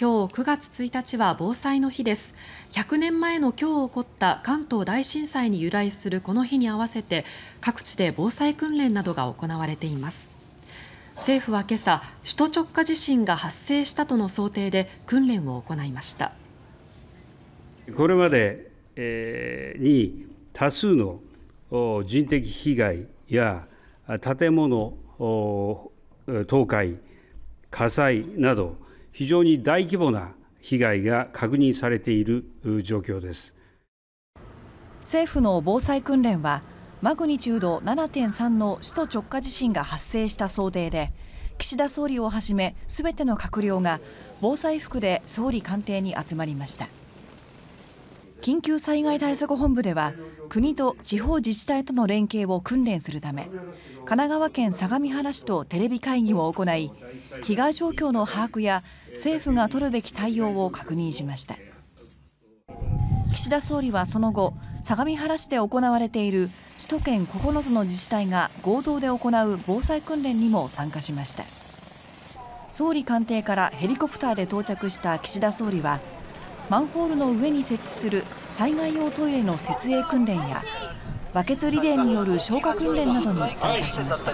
今日9月1日は防災の日です100年前の今日起こった関東大震災に由来するこの日に合わせて各地で防災訓練などが行われています政府は今朝首都直下地震が発生したとの想定で訓練を行いましたこれまで、えー、に多数の人的被害や建物倒壊火災など非常に大規模な被害が確認されている状況です政府の防災訓練はマグニチュード7.3の首都直下地震が発生した想定で岸田総理をはじめ全ての閣僚が防災服で総理官邸に集まりました緊急災害対策本部では国と地方自治体との連携を訓練するため神奈川県相模原市とテレビ会議を行い被害状況の把握や政府が取るべき対応を確認しました岸田総理はその後相模原市で行われている首都圏9つの自治体が合同で行う防災訓練にも参加しました総理官邸からヘリコプターで到着した岸田総理はマンホールの上に設置する災害用トイレの設営訓練やバケツリレーによる消火訓練などに参加しました。